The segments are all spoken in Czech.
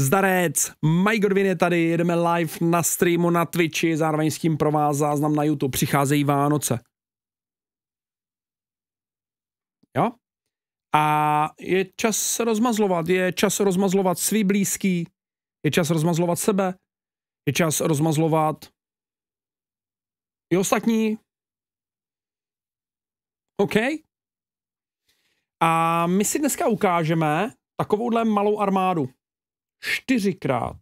Zdarec, Mike Godwin je tady, jedeme live na streamu na Twitchi, zároveň s tím pro vás záznam na YouTube, přicházejí Vánoce. Jo? A je čas rozmazlovat, je čas rozmazlovat svý blízký, je čas rozmazlovat sebe, je čas rozmazlovat i ostatní. OK? A my si dneska ukážeme takovouhle malou armádu čtyřikrát.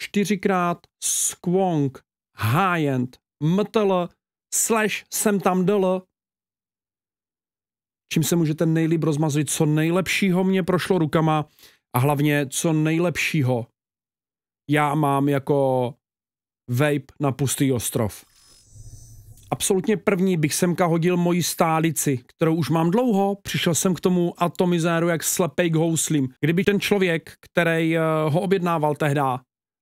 Čtyřikrát squonk, high-end, mtl, slash, sem tam dl. Čím se můžete nejlíp rozmazlit, co nejlepšího mě prošlo rukama a hlavně co nejlepšího já mám jako vape na pustý ostrov absolutně první bych semka hodil moji stálici, kterou už mám dlouho, přišel jsem k tomu atomizéru jak slepej k houslím. Kdyby ten člověk, který eh, ho objednával tehdy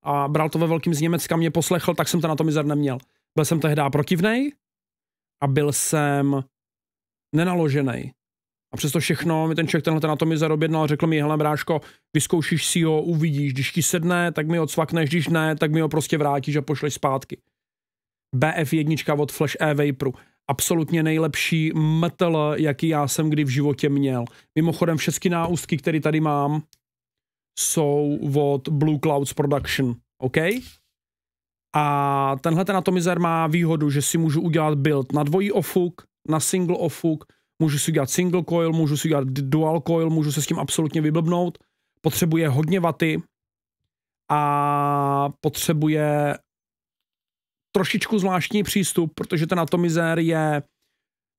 a bral to ve velkým z Německa, mě poslechl, tak jsem ten atomizér neměl. Byl jsem tehdy protivnej a byl jsem nenaložený. A přesto všechno mi ten člověk tenhle ten atomizer objednal a řekl mi, hele bráško, vyzkoušíš si ho, uvidíš, když ti sedne, tak mi ho cvakneš, když ne, tak mi ho prostě vrátíš a pošleš zpátky. BF1 od Flash e-Vaporu. Absolutně nejlepší metal, jaký já jsem kdy v životě měl. Mimochodem všechny náustky, které tady mám, jsou od Blue Clouds Production. OK? A tenhle ten atomizer má výhodu, že si můžu udělat build na dvojí ofuk, na single ofuk, můžu si udělat single coil, můžu si udělat dual coil, můžu se s tím absolutně vyblbnout. Potřebuje hodně vaty a potřebuje trošičku zvláštní přístup, protože ten atomizér je,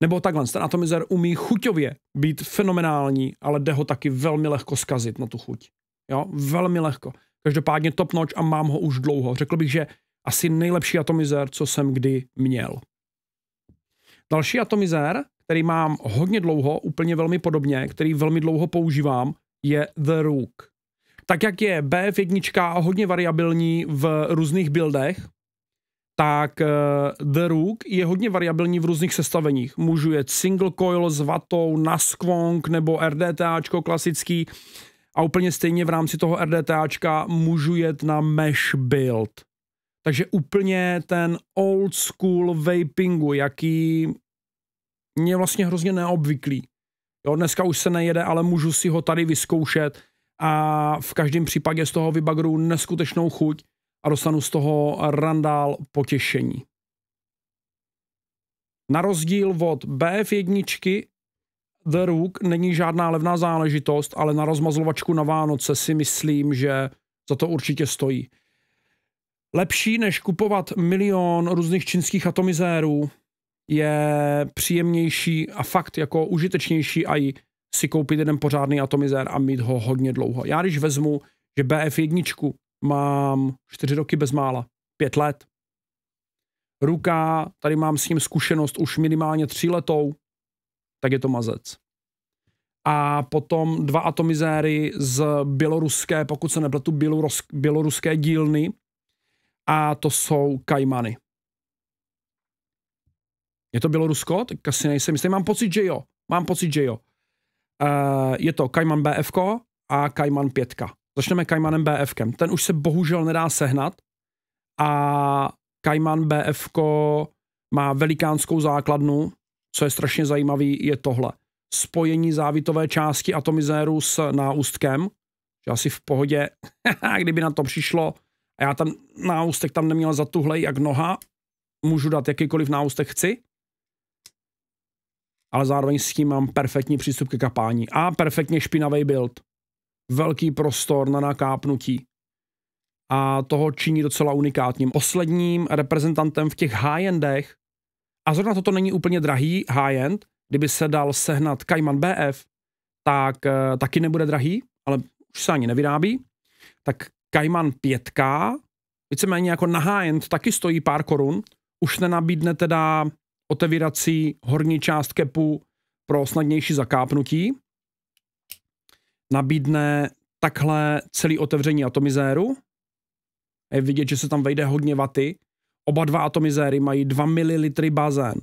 nebo takhle, ten atomizer umí chuťově být fenomenální, ale jde ho taky velmi lehko skazit na tu chuť. Jo, velmi lehko. Každopádně top notch a mám ho už dlouho. Řekl bych, že asi nejlepší atomizér, co jsem kdy měl. Další atomizér, který mám hodně dlouho, úplně velmi podobně, který velmi dlouho používám, je The Rook. Tak jak je BF1 hodně variabilní v různých buildech, tak eh, The Rook je hodně variabilní v různých sestaveních. Můžu jet single coil s vatou, naskvonk nebo RDTAčko klasický a úplně stejně v rámci toho RDTAčka můžu jet na mesh build. Takže úplně ten old school vapingu, jaký mě vlastně hrozně neobvyklý. Jo, dneska už se nejede, ale můžu si ho tady vyzkoušet a v každém případě z toho vybagru neskutečnou chuť a dostanu z toho randál potěšení. Na rozdíl od BF1 The Rook není žádná levná záležitost, ale na rozmazlovačku na Vánoce si myslím, že za to určitě stojí. Lepší než kupovat milion různých čínských atomizérů je příjemnější a fakt jako užitečnější a i si koupit jeden pořádný atomizér a mít ho hodně dlouho. Já když vezmu, že BF1 mám čtyři roky bezmála, pět let. Ruka, tady mám s ním zkušenost už minimálně tři letou, tak je to mazec. A potom dva atomizéry z běloruské, pokud se nepletu, bělorus, běloruské dílny a to jsou kajmany. Je to Bělorusko? Tak asi nejsem jistý. Mám pocit, že jo. Mám pocit, že jo. Uh, je to Kajman BFK a Kajman 5. Začneme Kajmanem BFkem. Ten už se bohužel nedá sehnat a Kajman BFko má velikánskou základnu, co je strašně zajímavý, je tohle. Spojení závitové části atomizéru s náustkem, že asi v pohodě, kdyby na to přišlo, a já tam náustek tam neměl za tuhle jak noha, můžu dát jakýkoliv náustek chci, ale zároveň s tím mám perfektní přístup ke kapání a perfektně špinavý build velký prostor na nakápnutí a toho činí docela unikátním. Posledním reprezentantem v těch high-endech, a zrovna toto není úplně drahý high-end, kdyby se dal sehnat Cayman BF, tak eh, taky nebude drahý, ale už se ani nevyrábí, tak Cayman 5K, víceméně jako na high-end taky stojí pár korun, už nenabídne teda otevírací horní část kepu pro snadnější zakápnutí, nabídne takhle celý otevření atomizéru. Je vidět, že se tam vejde hodně vaty. Oba dva atomizéry mají 2 ml bazén,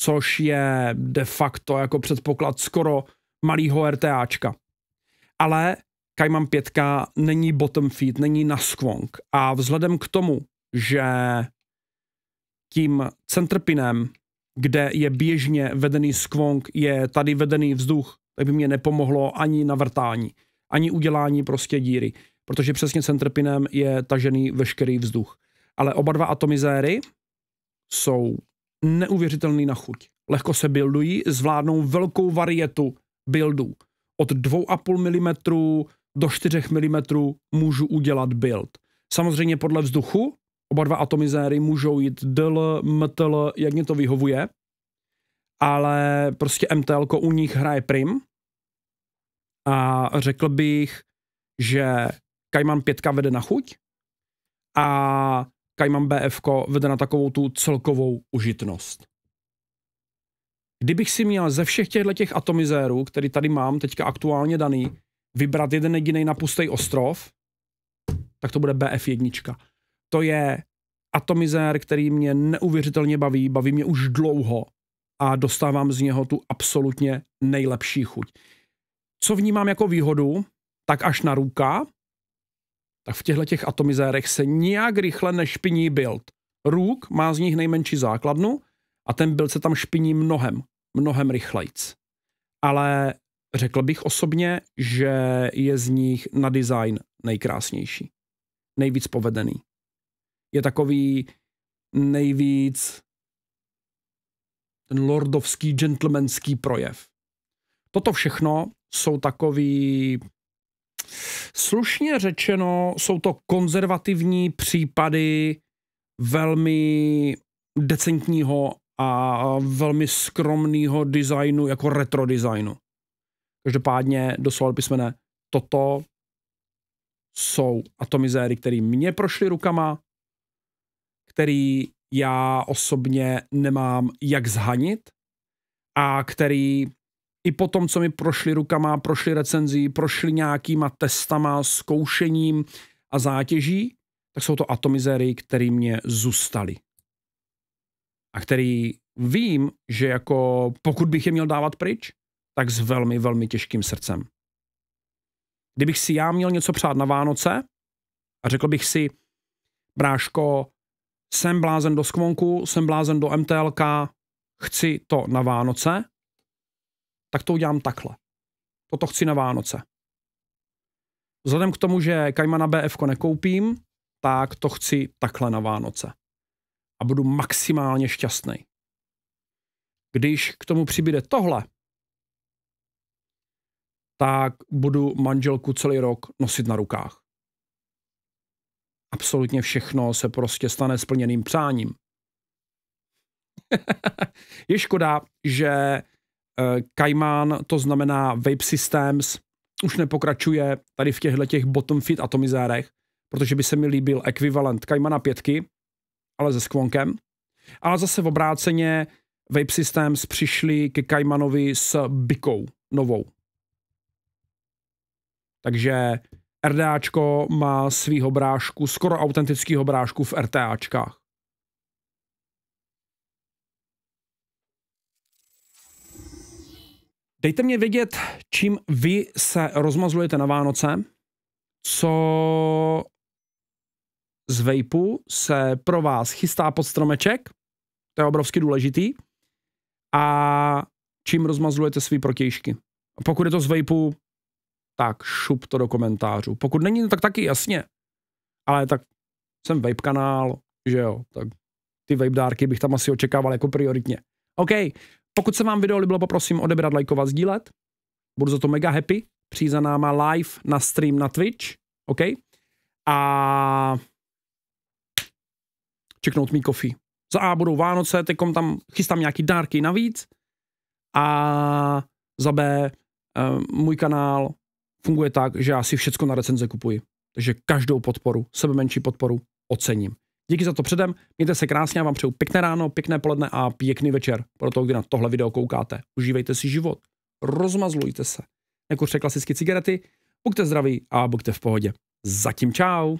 což je de facto jako předpoklad skoro malýho RTAčka. Ale Kaiman 5 není bottom feed, není na skvonk. A vzhledem k tomu, že tím centrpinem, kde je běžně vedený skvonk, je tady vedený vzduch tak by mě nepomohlo ani navrtání, ani udělání prostě díry, protože přesně centrpinem je tažený veškerý vzduch. Ale oba dva atomizéry jsou neuvěřitelný na chuť. Lehko se buildují, zvládnou velkou varietu buildů. Od 2,5 mm do 4 mm můžu udělat build. Samozřejmě podle vzduchu, oba dva atomizéry můžou jít DL, MTL, jak mě to vyhovuje, ale prostě MTL u nich hraje prim a řekl bych, že Kajman 5 vede na chuť a Kajman BF vede na takovou tu celkovou užitnost. Kdybych si měl ze všech těchto těch atomizérů, který tady mám teďka aktuálně daný, vybrat jeden jediný na pustý ostrov, tak to bude BF1. To je atomizér, který mě neuvěřitelně baví, baví mě už dlouho a dostávám z něho tu absolutně nejlepší chuť. Co vnímám jako výhodu, tak až na ruka, tak v těchto těch atomizérech se nijak rychle nešpiní build. Růk má z nich nejmenší základnu a ten build se tam špiní mnohem, mnohem rychlejc. Ale řekl bych osobně, že je z nich na design nejkrásnější, nejvíc povedený. Je takový nejvíc ten lordovský, gentlemanský projev. Toto všechno jsou takový, slušně řečeno, jsou to konzervativní případy velmi decentního a velmi skromného designu, jako retro designu. Každopádně doslova písmene, toto jsou atomizéry, které mě prošly rukama, který já osobně nemám jak zhanit a který i po tom, co mi prošli rukama, prošli recenzí, prošli nějakýma testama, zkoušením a zátěží, tak jsou to atomizéry, které mě zůstaly. A který vím, že jako pokud bych je měl dávat pryč, tak s velmi, velmi těžkým srdcem. Kdybych si já měl něco přát na Vánoce a řekl bych si, bráško, jsem blázen do skvonku, jsem blázen do MTLK, chci to na Vánoce, tak to udělám takhle. Toto chci na Vánoce. Vzhledem k tomu, že Kaimana BF nekoupím, tak to chci takhle na Vánoce. A budu maximálně šťastný. Když k tomu přibude tohle, tak budu manželku celý rok nosit na rukách absolutně všechno se prostě stane splněným přáním. je škoda, že Kaiman, eh, to znamená Vape Systems, už nepokračuje tady v těchto těch bottom fit atomizérech, protože by se mi líbil ekvivalent Kajmana pětky, ale se skvonkem. Ale zase v obráceně Vape Systems přišli ke Kajmanovi s Bikou novou. Takže RDAčko má svýho brášku, skoro autentického brášku v RTAčkách. Dejte mě vědět, čím vy se rozmazlujete na Vánoce, co z vejpu se pro vás chystá pod stromeček, to je obrovsky důležitý, a čím rozmazlujete svý protějšky. pokud je to z vejpu, tak šup to do komentářů. Pokud není, no tak taky jasně. Ale tak jsem vape kanál, že jo, tak ty vape dárky bych tam asi očekával jako prioritně. OK, pokud se vám video líbilo, poprosím odebrat, lajkovat, sdílet. Budu za to mega happy. Přijde za náma live na stream na Twitch. OK? A čeknout mý kofi. Za A budou Vánoce, teďkom tam chystám nějaký dárky navíc. A za B eh, můj kanál funguje tak, že já si všechno na recenze kupuji. Takže každou podporu, sebe menší podporu, ocením. Díky za to předem, mějte se krásně a vám přeju pěkné ráno, pěkné poledne a pěkný večer pro to, kdy na tohle video koukáte. Užívejte si život, rozmazlujte se, nekuřte jako klasicky cigarety, buďte zdraví a buďte v pohodě. Zatím čau!